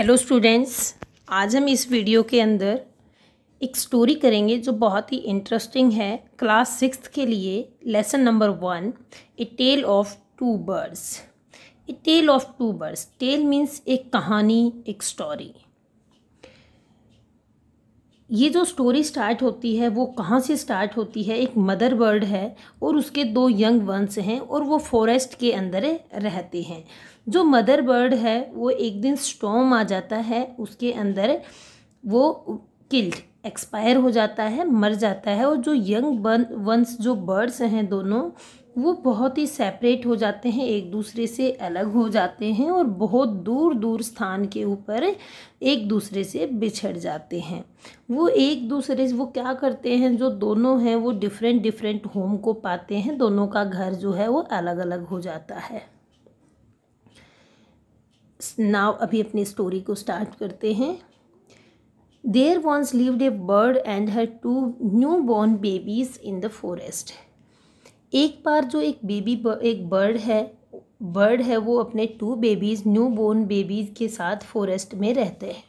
hello students आज हम इस वीडियो के अंदर एक स्टोरी करेंगे जो बहुत ही इंटरेस्टिंग है क्लास सिक्स के लिए lesson number one a tale of two birds a tale of two birds tale means एक कहानी एक स्टोरी ये जो स्टोरी स्टार्ट होती है वो कहाँ से स्टार्ट होती है एक मदर बर्ड है और उसके दो यंग वंस हैं और वो फॉरेस्ट के अंदर रहते हैं जो मदर बर्ड है वो एक दिन स्टॉम आ जाता है उसके अंदर वो किल्ड एक्सपायर हो जाता है मर जाता है और जो यंग बन वंस जो बर्ड्स हैं दोनों वो बहुत ही सेपरेट हो जाते हैं एक दूसरे से अलग हो जाते हैं और बहुत दूर दूर स्थान के ऊपर एक दूसरे से बिछड़ जाते हैं वो एक दूसरे से वो क्या करते हैं जो दोनों हैं वो डिफरेंट डिफरेंट होम को पाते हैं दोनों का घर जो है वो अलग अलग हो जाता है नाव अभी अपनी स्टोरी को स्टार्ट करते हैं there once lived a bird and her two new born babies in the forest एक बार जो एक बेबी एक बर्ड है बर्ड है वो अपने two babies new born babies के साथ फॉरेस्ट में रहते हैं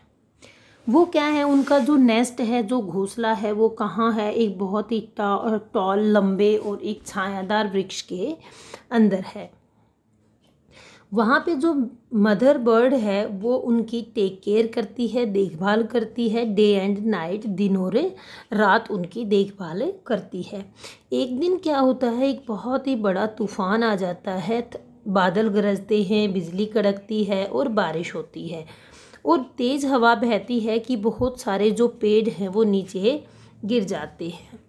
वो क्या है उनका जो नेस्ट है जो घोंसला है वो कहाँ है एक बहुत ही टॉल लंबे और एक छायादार वृक्ष के अंदर है वहाँ पे जो मदर बर्ड है वो उनकी टेक केयर करती है देखभाल करती है डे एंड नाइट दिनोरे रात उनकी देखभाल करती है एक दिन क्या होता है एक बहुत ही बड़ा तूफान आ जाता है बादल गरजते हैं बिजली कड़कती है और बारिश होती है और तेज़ हवा बहती है कि बहुत सारे जो पेड़ हैं वो नीचे गिर जाते हैं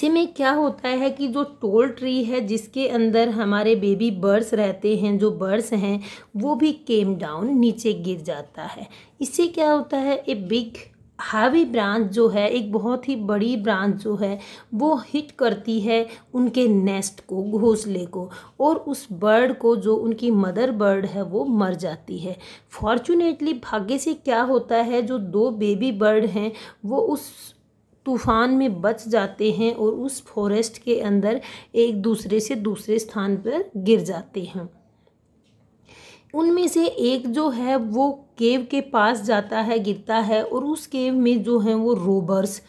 से में क्या होता है कि जो टोल ट्री है जिसके अंदर हमारे बेबी बर्ड्स रहते हैं जो बर्ड्स हैं वो भी केम डाउन नीचे गिर जाता है इससे क्या होता है ए बिग हावी ब्रांच जो है एक बहुत ही बड़ी ब्रांच जो है वो हिट करती है उनके नेस्ट को घोंसले को और उस बर्ड को जो उनकी मदर बर्ड है वो मर जाती है फॉर्चुनेटली भाग्य से क्या होता है जो दो बेबी बर्ड हैं वो उस तूफ़ान में बच जाते हैं और उस फॉरेस्ट के अंदर एक दूसरे से दूसरे स्थान पर गिर जाते हैं उनमें से एक जो है वो केव के पास जाता है गिरता है और उस केव में जो है वो रोबर्स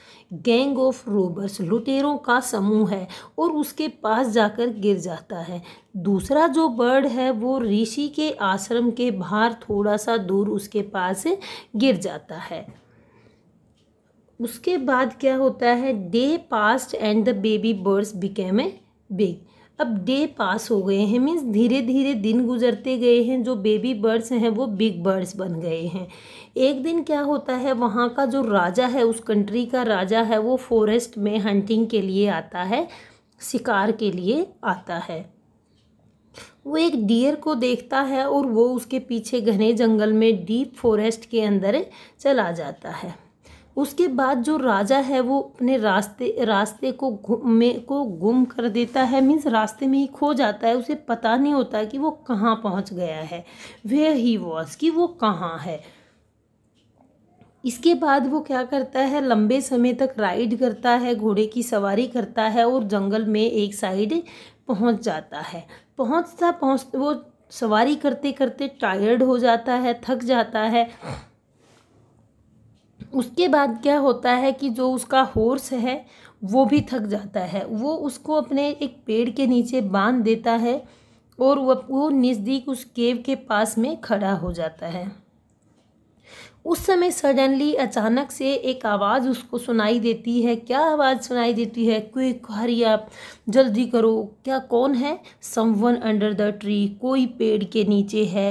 गैंग ऑफ रोबर्स लुटेरों का समूह है और उसके पास जाकर गिर जाता है दूसरा जो बर्ड है वो ऋषि के आश्रम के बाहर थोड़ा सा दूर उसके पास गिर जाता है उसके बाद क्या होता है day passed and the baby birds became a big अब डे पास हो गए हैं मीन्स धीरे धीरे दिन गुजरते गए हैं जो बेबी बर्ड्स हैं वो बिग बर्ड्स बन गए हैं एक दिन क्या होता है वहाँ का जो राजा है उस कंट्री का राजा है वो फॉरेस्ट में हंटिंग के लिए आता है शिकार के लिए आता है वो एक डियर को देखता है और वो उसके पीछे घने जंगल में डीप फॉरेस्ट के अंदर चला जाता है उसके बाद जो राजा है वो अपने रास्ते रास्ते को घूमे को गुम कर देता है मीन्स रास्ते में ही खो जाता है उसे पता नहीं होता कि वो कहाँ पहुँच गया है वे ही वॉज कि वो कहाँ है इसके बाद वो क्या करता है लंबे समय तक राइड करता है घोड़े की सवारी करता है और जंगल में एक साइड पहुंच जाता है पहुंचता पहुंच वो सवारी करते करते टायर्ड हो जाता है थक जाता है उसके बाद क्या होता है कि जो उसका होर्स है वो भी थक जाता है वो उसको अपने एक पेड़ के नीचे बांध देता है और वो नज़दीक उस केव के पास में खड़ा हो जाता है उस समय सडनली अचानक से एक आवाज़ उसको सुनाई देती है क्या आवाज़ सुनाई देती है क्विक हरी आप जल्दी करो क्या कौन है समवन अंडर द ट्री कोई पेड़ के नीचे है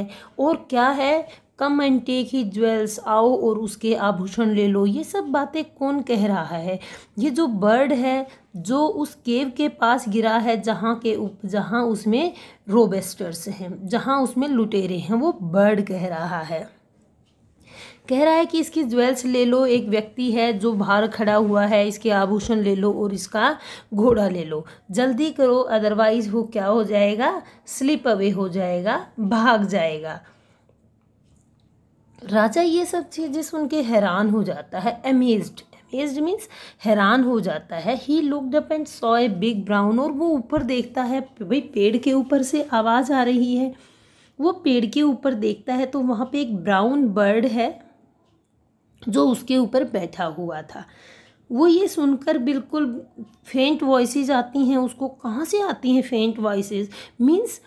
और क्या है come and take he jewels आओ और उसके आभूषण ले लो ये सब बातें कौन कह रहा है ये जो बर्ड है जो उस केव के पास गिरा है जहाँ के उप जहाँ उसमें रोबेस्टर्स हैं जहाँ उसमें लुटेरे हैं वो बर्ड कह रहा है कह रहा है कि इसकी ज्वेल्स ले लो एक व्यक्ति है जो बाहर खड़ा हुआ है इसके आभूषण ले लो और इसका घोड़ा ले लो जल्दी करो अदरवाइज़ वो क्या हो जाएगा स्लिप अवे हो जाएगा भाग जाएगा राजा ये सब चीज़ें सुन के हैरान हो जाता है अमेज्ड अमेज्ड मीन्स हैरान हो जाता है he look up and saw a big brown और वो ऊपर देखता है भाई पेड़ के ऊपर से आवाज़ आ रही है वो पेड़ के ऊपर देखता है तो वहाँ पे एक ब्राउन बर्ड है जो उसके ऊपर बैठा हुआ था वो ये सुनकर बिल्कुल फेंट वॉइसेस आती हैं उसको कहाँ से आती हैं फेंट वॉइसेस मीन्स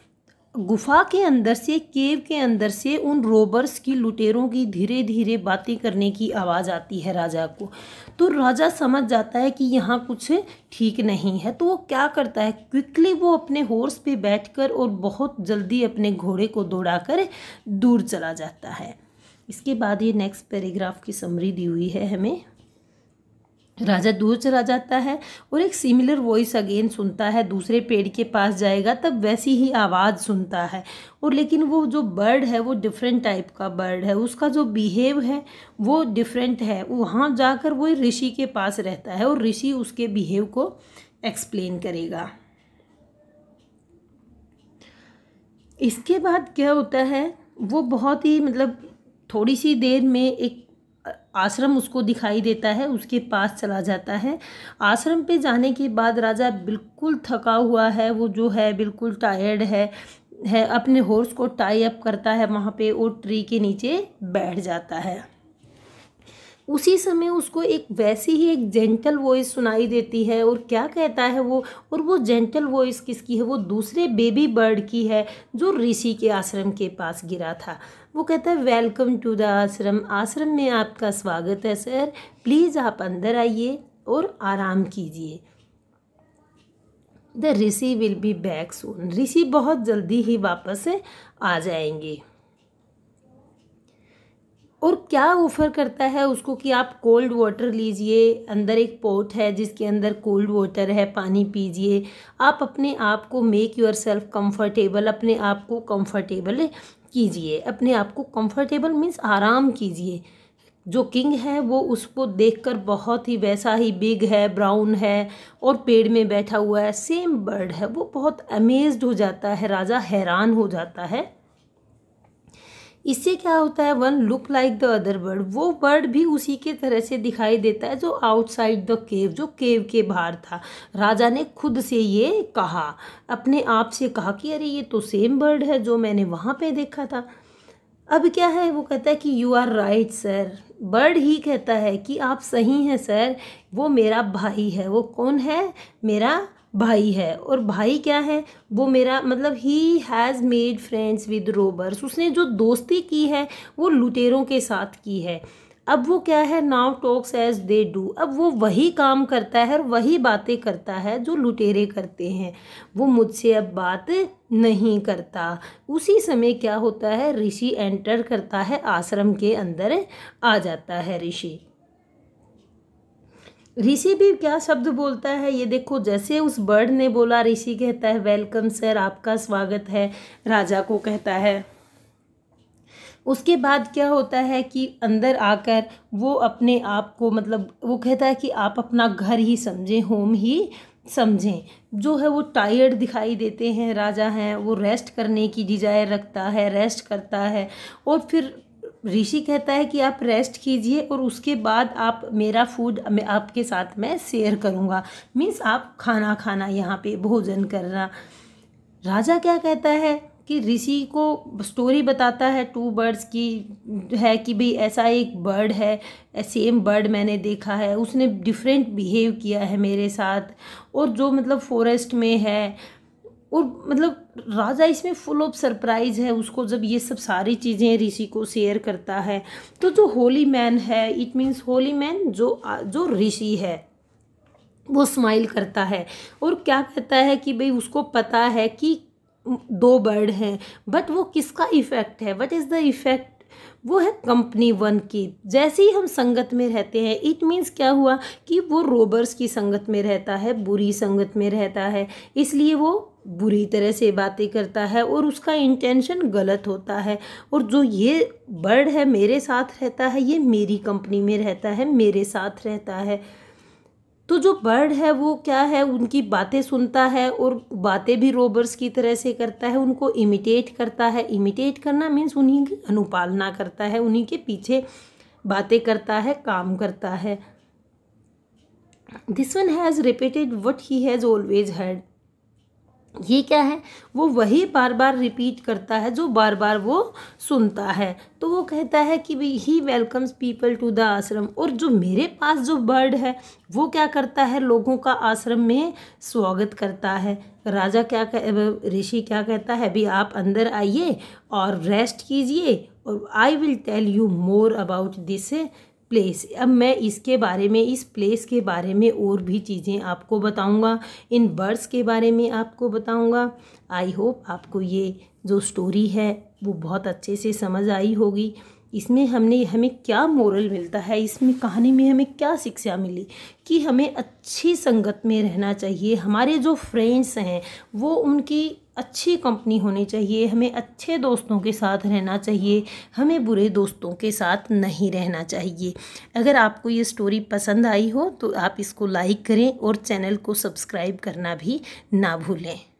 गुफा के अंदर से केव के अंदर से उन रोबर्स की लुटेरों की धीरे धीरे बातें करने की आवाज़ आती है राजा को तो राजा समझ जाता है कि यहाँ कुछ ठीक नहीं है तो वो क्या करता है क्विकली वो अपने हॉर्स पे बैठकर और बहुत जल्दी अपने घोड़े को दौड़ाकर दूर चला जाता है इसके बाद ये नेक्स्ट पैराग्राफ की समरी दी हुई है हमें राजा दूर चला जाता है और एक सिमिलर वॉइस अगेन सुनता है दूसरे पेड़ के पास जाएगा तब वैसी ही आवाज़ सुनता है और लेकिन वो जो बर्ड है वो डिफरेंट टाइप का बर्ड है उसका जो बिहेव है वो डिफरेंट है वहाँ जाकर वो ऋषि के पास रहता है और ऋषि उसके बिहेव को एक्सप्लेन करेगा इसके बाद क्या होता है वो बहुत ही मतलब थोड़ी सी देर में एक आश्रम उसको दिखाई देता है उसके पास चला जाता है आश्रम पे जाने के बाद राजा बिल्कुल थका हुआ है वो जो है बिल्कुल टायर्ड है है अपने हॉर्स को टाई अप करता है वहाँ पे और ट्री के नीचे बैठ जाता है उसी समय उसको एक वैसी ही एक जेंटल वॉइस सुनाई देती है और क्या कहता है वो और वो जेंटल वॉइस किसकी है वो दूसरे बेबी बर्ड की है जो ऋषि के आश्रम के पास गिरा था वो कहता है वेलकम टू द आश्रम आश्रम में आपका स्वागत है सर प्लीज़ आप अंदर आइए और आराम कीजिए the rishi will be back soon ऋषि बहुत जल्दी ही वापस आ जाएंगे और क्या ऑफ़र करता है उसको कि आप कोल्ड वाटर लीजिए अंदर एक पोर्ट है जिसके अंदर कोल्ड वाटर है पानी पीजिए आप अपने आप को मेक योर सेल्फ कम्फर्टेबल अपने आप को कंफर्टेबल कीजिए अपने आप को कंफर्टेबल मीन्स आराम कीजिए जो किंग है वो उसको देखकर बहुत ही वैसा ही बिग है ब्राउन है और पेड़ में बैठा हुआ है सेम बर्ड है वो बहुत अमेज्ड हो जाता है राजा हैरान हो जाता है इससे क्या होता है one look like the other bird वो बर्ड भी उसी के तरह से दिखाई देता है जो आउटसाइड द केव जो केव के बाहर था राजा ने खुद से ये कहा अपने आप से कहा कि अरे ये तो सेम बर्ड है जो मैंने वहाँ पे देखा था अब क्या है वो कहता है कि you are right sir bird ही कहता है कि आप सही हैं सर वो मेरा भाई है वो कौन है मेरा भाई है और भाई क्या है वो मेरा मतलब he has made friends with robbers उसने जो दोस्ती की है वो लुटेरों के साथ की है अब वो क्या है now talks as they do अब वो वही काम करता है और वही बातें करता है जो लुटेरे करते हैं वो मुझसे अब बात नहीं करता उसी समय क्या होता है ऋषि एंटर करता है आश्रम के अंदर आ जाता है ऋषि ऋषि भी क्या शब्द बोलता है ये देखो जैसे उस बर्ड ने बोला ऋषि कहता है वेलकम सर आपका स्वागत है राजा को कहता है उसके बाद क्या होता है कि अंदर आकर वो अपने आप को मतलब वो कहता है कि आप अपना घर ही समझें होम ही समझें जो है वो टायर्ड दिखाई देते हैं राजा हैं वो रेस्ट करने की डिजायर रखता है रेस्ट करता है और फिर ऋषि कहता है कि आप रेस्ट कीजिए और उसके बाद आप मेरा फूड आपके साथ मैं शेयर करूँगा मीन्स आप खाना खाना यहाँ पे भोजन करना राजा क्या कहता है कि ऋषि को स्टोरी बताता है टू बर्ड्स की है कि भाई ऐसा एक बर्ड है सेम बर्ड मैंने देखा है उसने डिफरेंट बिहेव किया है मेरे साथ और जो मतलब फॉरेस्ट में है और मतलब राजा इसमें फुल ऑफ सरप्राइज़ है उसको जब ये सब सारी चीज़ें ऋषि को शेयर करता है तो जो होली मैन है इट मीन्स होली मैन जो जो ऋषि है वो स्माइल करता है और क्या कहता है कि भाई उसको पता है कि दो बर्ड हैं बट वो किसका इफ़ेक्ट है वट इज़ द इफ़ेक्ट वो है कंपनी वन की जैसे ही हम संगत में रहते हैं इट मीन्स क्या हुआ कि वो रोबर्स की संगत में रहता है बुरी संगत में रहता है इसलिए वो बुरी तरह से बातें करता है और उसका इंटेंशन गलत होता है और जो ये बर्ड है मेरे साथ रहता है ये मेरी कंपनी में रहता है मेरे साथ रहता है तो जो बर्ड है वो क्या है उनकी बातें सुनता है और बातें भी रोबर्स की तरह से करता है उनको इमिटेट करता है इमिटेट करना मीन्स उन्हीं की अनुपालना करता है उन्हीं के पीछे बातें करता है काम करता है this one has repeated what he has always had ये क्या है वो वही बार बार रिपीट करता है जो बार बार वो सुनता है तो वो कहता है कि भाई he welcomes people to the ashram और जो मेरे पास जो बर्ड है वो क्या करता है लोगों का आश्रम में स्वागत करता है राजा क्या ऋषि क्या कहता है भी आप अंदर आइए और रेस्ट कीजिए और I will tell you more about this place अब मैं इसके बारे में इस प्लेस के बारे में और भी चीज़ें आपको बताऊंगा इन बर्ड्स के बारे में आपको बताऊंगा आई होप आपको ये जो स्टोरी है वो बहुत अच्छे से समझ आई होगी इसमें हमने हमें क्या मोरल मिलता है इसमें कहानी में हमें क्या शिक्षा मिली कि हमें अच्छी संगत में रहना चाहिए हमारे जो फ्रेंड्स हैं वो उनकी अच्छी कंपनी होनी चाहिए हमें अच्छे दोस्तों के साथ रहना चाहिए हमें बुरे दोस्तों के साथ नहीं रहना चाहिए अगर आपको ये स्टोरी पसंद आई हो तो आप इसको लाइक करें और चैनल को सब्सक्राइब करना भी ना भूलें